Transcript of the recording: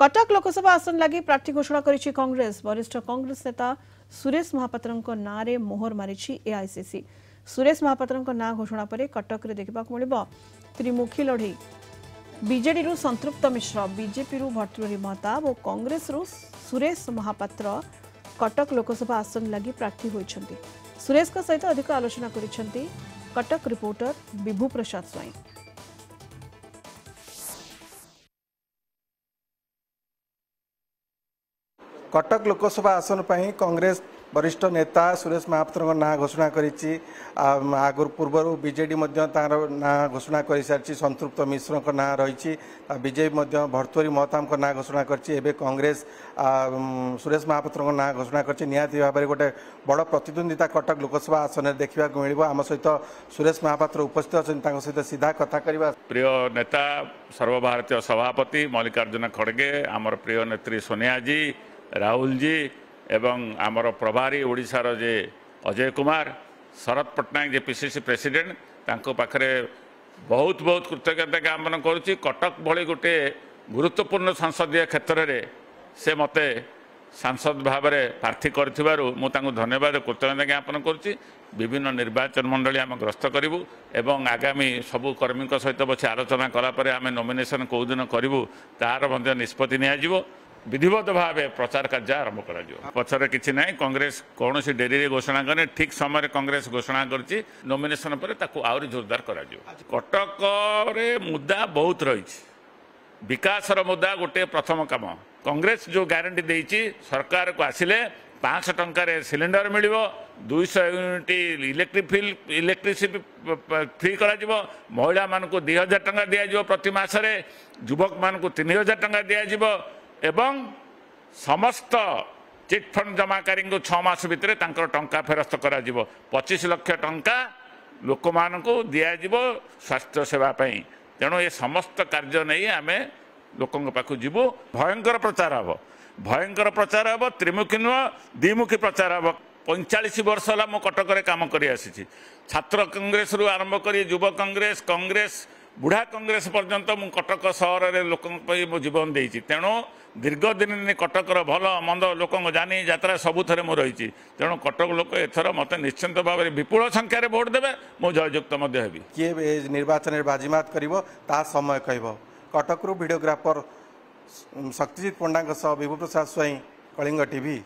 कटक लोकसभा आसन लगी प्रार्थी घोषणा करी कांग्रेस वरिष्ठ कांग्रेस नेता सुरेश महापात्र ना मोहर मारी एआईसीसी सुरेश महापात्र ना घोषणा पर कटक देखा मिल त्रिमुखी लड़े विजेड संतृप्त मिश्र बीजेपी भर्तृहरी महताब और कंग्रेस सुरेश महापात्र कटक लोकसभा आसन लगी प्रार्थी होती सुरेश सहित अधिक आलोचना कर कटक रिपोर्टर विभू प्रसाद स्वाई कटक लोकसभा आसनप कांग्रेस वरिष्ठ नेता सुरेश महापत्रको नाँ घोषणा गरि आग पूर्वहरू विजेडि त नोषणा गरिसकिन्छ सन्तृप्त मिश्रको नाँ रहि विजेपी भर्तवरी महताको नाँ घोषणा गरि कङ्ग्रेस सुरेश महापत्रको नाँ घोषणा कर गरिहाति भावर गोटे बड प्रतिद्वंदिता कटक लोकसभा आसन देखेको मिल्यो सहित सुरेश महापत्र उपस्थित सहित सीधा सिधा कथाक प्रिय नेता सर्वभारतीय सभापति मल्लिकर्जुन खड़गे आम प्रिय नेत्री सोनिया जी ରାହୁଲଜୀ ଏବଂ ଆମର ପ୍ରଭାରୀ ଓଡ଼ିଶାର ଯେ ଅଜୟ କୁମାର ଶରଦ ପଟ୍ଟନାୟକ ଯେ ପିସିସି ପ୍ରେସିଡେଣ୍ଟ ତାଙ୍କ ପାଖରେ ବହୁତ ବହୁତ କୃତଜ୍ଞତା ଜ୍ଞାପନ କରୁଛି କଟକ ଭଳି ଗୋଟିଏ ଗୁରୁତ୍ୱପୂର୍ଣ୍ଣ ସଂସଦୀୟ କ୍ଷେତ୍ରରେ ସେ ମୋତେ ସାଂସଦ ଭାବରେ ପ୍ରାର୍ଥୀ କରିଥିବାରୁ ମୁଁ ତାଙ୍କୁ ଧନ୍ୟବାଦ କୃତଜ୍ଞତା ଜ୍ଞାପନ କରୁଛି ବିଭିନ୍ନ ନିର୍ବାଚନ ମଣ୍ଡଳୀ ଆମେ ଗ୍ରସ୍ତ କରିବୁ ଏବଂ ଆଗାମୀ ସବୁ କର୍ମୀଙ୍କ ସହିତ ବସି ଆଲୋଚନା କଲାପରେ ଆମେ ନୋମିନେସନ୍ କେଉଁଦିନ କରିବୁ ତାହାର ମଧ୍ୟ ନିଷ୍ପତ୍ତି ନିଆଯିବ ବିଧିବଦ୍ଧ ଭାବେ ପ୍ରଚାର କାର୍ଯ୍ୟ ଆରମ୍ଭ କରାଯିବ ପଛରେ କିଛି ନାହିଁ କଂଗ୍ରେସ କୌଣସି ଡେରିରେ ଘୋଷଣା କରେ ଠିକ୍ ସମୟରେ କଂଗ୍ରେସ ଘୋଷଣା କରିଛି ନୋମିନେସନ ପରେ ତାକୁ ଆହୁରି ଜୋରଦାର କରାଯିବ କଟକରେ ମୁଦା ବହୁତ ରହିଛି ବିକାଶର ମୁଦା ଗୋଟିଏ ପ୍ରଥମ କାମ କଂଗ୍ରେସ ଯେଉଁ ଗ୍ୟାରେଣ୍ଟି ଦେଇଛି ସରକାରକୁ ଆସିଲେ ପାଞ୍ଚଶହ ଟଙ୍କାରେ ସିଲିଣ୍ଡର ମିଳିବ ଦୁଇଶହ ୟୁନିଟ୍ ଇଲେକ୍ଟ୍ରି ଫିଲ୍ ଇଲେକ୍ଟ୍ରିସିଟି ଫ୍ରି କରାଯିବ ମହିଳାମାନଙ୍କୁ ଦୁଇ ହଜାର ଟଙ୍କା ଦିଆଯିବ ପ୍ରତି ମାସରେ ଯୁବକମାନଙ୍କୁ ତିନି ହଜାର ଟଙ୍କା ଦିଆଯିବ ଏବଂ ସମସ୍ତ ଚିଟ୍ଫଣ୍ଡ ଜମାକାରୀଙ୍କୁ ଛଅ ମାସ ଭିତରେ ତାଙ୍କର ଟଙ୍କା ଫେରସ୍ତ କରାଯିବ ପଚିଶ ଲକ୍ଷ ଟଙ୍କା ଲୋକମାନଙ୍କୁ ଦିଆଯିବ ସ୍ୱାସ୍ଥ୍ୟ ସେବା ପାଇଁ ତେଣୁ ଏ ସମସ୍ତ କାର୍ଯ୍ୟ ନେଇ ଆମେ ଲୋକଙ୍କ ପାଖକୁ ଯିବୁ ଭୟଙ୍କର ପ୍ରଚାର ହେବ ଭୟଙ୍କର ପ୍ରଚାର ହେବ ତ୍ରିମୁଖୀ ନୁହଁ ଦ୍ୱିମୁଖୀ ପ୍ରଚାର ହେବ ପଇଁଚାଳିଶ ବର୍ଷ ହେଲା ମୁଁ କଟକରେ କାମ କରିଆସିଛି ଛାତ୍ର କଂଗ୍ରେସରୁ ଆରମ୍ଭ କରି ଯୁବ କଂଗ୍ରେସ କଂଗ୍ରେସ ବୁଢ଼ା କଂଗ୍ରେସ ପର୍ଯ୍ୟନ୍ତ ମୁଁ କଟକ ସହରରେ ଲୋକଙ୍କ ପାଇଁ ମୋ ଜୀବନ ଦେଇଛି ତେଣୁ ଦୀର୍ଘ ଦିନ କଟକର ଭଲ ମନ୍ଦ ଲୋକଙ୍କ ଜାନି ଯାତ୍ରା ସବୁଥରେ ମୁଁ ରହିଛି ତେଣୁ କଟକ ଲୋକ ଏଥର ମୋତେ ନିଶ୍ଚିନ୍ତ ଭାବରେ ବିପୁଳ ସଂଖ୍ୟାରେ ଭୋଟ ଦେବେ ମୁଁ ଜୟଯୁକ୍ତ ମଧ୍ୟ ହେବି କିଏ ଏ ନିର୍ବାଚନରେ ବାଜିମାତ କରିବ ତାହା ସମୟ କହିବ କଟକରୁ ଭିଡ଼ିଓଗ୍ରାଫର ଶକ୍ତିଜିତ ପଣ୍ଡାଙ୍କ ସହ ବିଭୁ ପ୍ରସାଦ ସ୍ୱାଇଁ କଳିଙ୍ଗ ଟିଭି